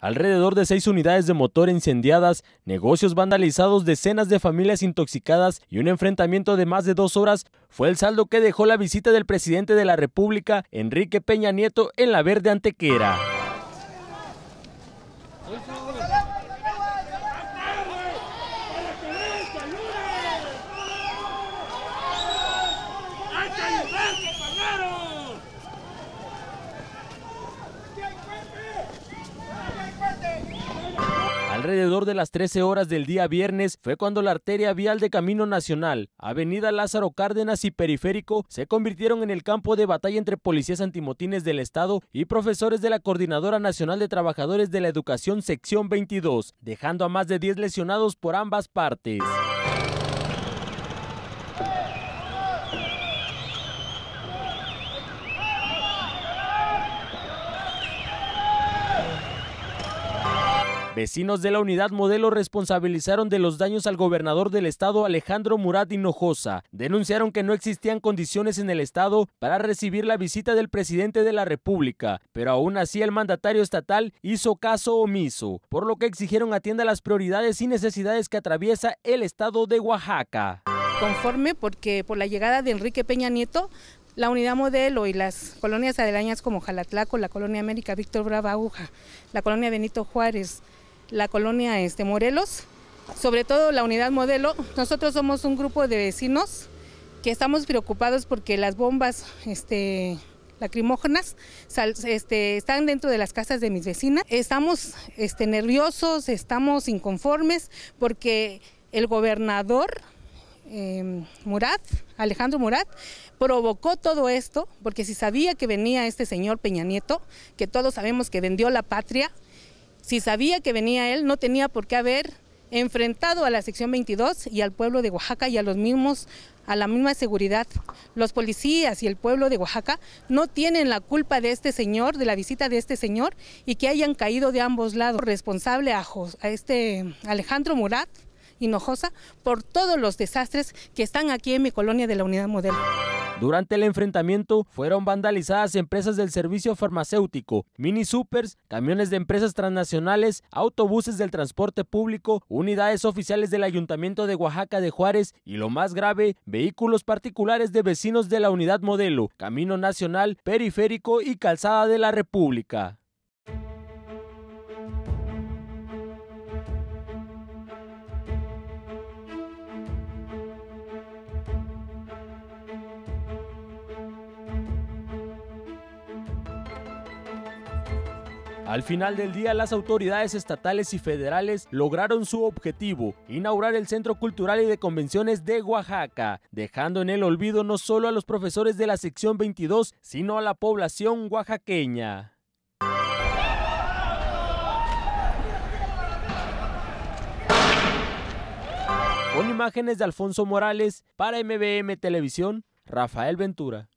alrededor de seis unidades de motor incendiadas, negocios vandalizados, decenas de familias intoxicadas y un enfrentamiento de más de dos horas fue el saldo que dejó la visita del presidente de la República, Enrique Peña Nieto, en la verde antequera. Alrededor de las 13 horas del día viernes fue cuando la arteria vial de Camino Nacional, Avenida Lázaro Cárdenas y Periférico se convirtieron en el campo de batalla entre policías antimotines del Estado y profesores de la Coordinadora Nacional de Trabajadores de la Educación Sección 22, dejando a más de 10 lesionados por ambas partes. Vecinos de la unidad modelo responsabilizaron de los daños al gobernador del estado Alejandro Murat Hinojosa. Denunciaron que no existían condiciones en el estado para recibir la visita del presidente de la República, pero aún así el mandatario estatal hizo caso omiso, por lo que exigieron atienda las prioridades y necesidades que atraviesa el estado de Oaxaca. Conforme porque por la llegada de Enrique Peña Nieto la unidad modelo y las colonias adelañas como Jalatlaco, la colonia América Víctor Brava Aguja, la colonia Benito Juárez, la colonia este, Morelos, sobre todo la unidad modelo, nosotros somos un grupo de vecinos que estamos preocupados porque las bombas este, lacrimógenas este, están dentro de las casas de mis vecinas. Estamos este, nerviosos, estamos inconformes porque el gobernador Em, Murat, Alejandro Murat, provocó todo esto, porque si sabía que venía este señor Peña Nieto, que todos sabemos que vendió la patria, si sabía que venía él, no tenía por qué haber enfrentado a la sección 22 y al pueblo de Oaxaca y a los mismos a la misma seguridad. Los policías y el pueblo de Oaxaca no tienen la culpa de este señor, de la visita de este señor y que hayan caído de ambos lados. Responsable a, a este Alejandro Murat Hinojosa por todos los desastres que están aquí en mi colonia de la Unidad Modelo. Durante el enfrentamiento fueron vandalizadas empresas del servicio farmacéutico, mini supers, camiones de empresas transnacionales, autobuses del transporte público, unidades oficiales del Ayuntamiento de Oaxaca de Juárez y lo más grave, vehículos particulares de vecinos de la unidad modelo, Camino Nacional, Periférico y Calzada de la República. Al final del día, las autoridades estatales y federales lograron su objetivo, inaugurar el Centro Cultural y de Convenciones de Oaxaca, dejando en el olvido no solo a los profesores de la sección 22, sino a la población oaxaqueña. Con imágenes de Alfonso Morales, para MBM Televisión, Rafael Ventura.